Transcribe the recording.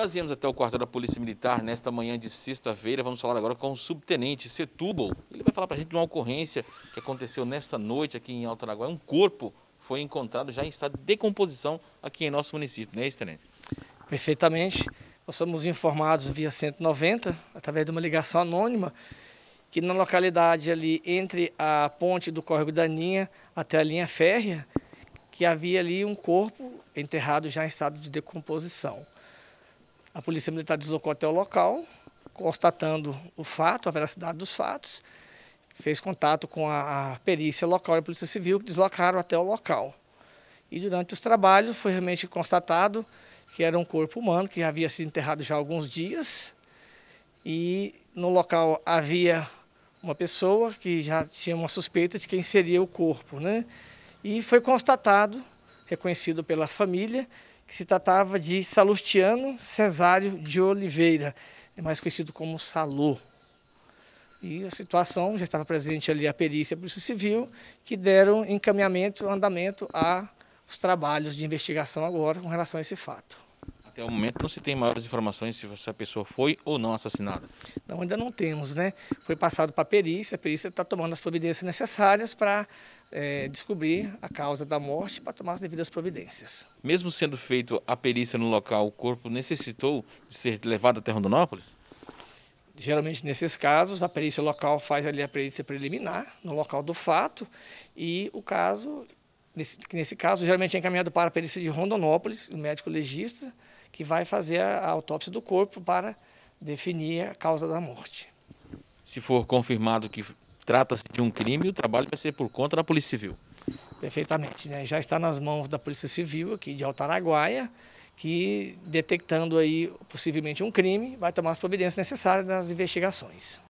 nós viemos até o quartel da Polícia Militar nesta manhã de sexta-feira. Vamos falar agora com o subtenente Setúbal. Ele vai falar para a gente de uma ocorrência que aconteceu nesta noite aqui em Alto Araguaia. Um corpo foi encontrado já em estado de decomposição aqui em nosso município, não é isso, Tenente? Perfeitamente. Nós somos informados via 190, através de uma ligação anônima, que na localidade ali entre a ponte do Córrego da Ninha até a linha férrea, que havia ali um corpo enterrado já em estado de decomposição. A Polícia Militar deslocou até o local, constatando o fato, a veracidade dos fatos, fez contato com a, a perícia local e a Polícia Civil, que deslocaram até o local. E durante os trabalhos foi realmente constatado que era um corpo humano que havia sido enterrado já há alguns dias. E no local havia uma pessoa que já tinha uma suspeita de quem seria o corpo, né? E foi constatado, reconhecido pela família, que se tratava de Salustiano Cesário de Oliveira, mais conhecido como Salô. E a situação, já estava presente ali a perícia a Polícia Civil, que deram encaminhamento, andamento aos trabalhos de investigação agora com relação a esse fato. Até o momento não se tem maiores informações se essa pessoa foi ou não assassinada. Não, ainda não temos, né? Foi passado para a perícia, a perícia está tomando as providências necessárias para é, eh, descobrir a causa da morte para tomar as devidas providências. Mesmo sendo feito a perícia no local, o corpo necessitou de ser levado até Rondonópolis? Geralmente, nesses casos, a perícia local faz ali a perícia preliminar no local do fato e o caso, nesse, nesse caso, geralmente é encaminhado para a perícia de Rondonópolis, o médico legista que vai fazer a, autópsia do corpo para definir a causa da morte. Se for confirmado que trata-se de um crime, o trabalho vai ser por conta da Polícia Civil. Perfeitamente, né? já está nas mãos da Polícia Civil aqui de Altaraguaia, que detectando aí possivelmente um crime, vai tomar as providências necessárias nas investigações.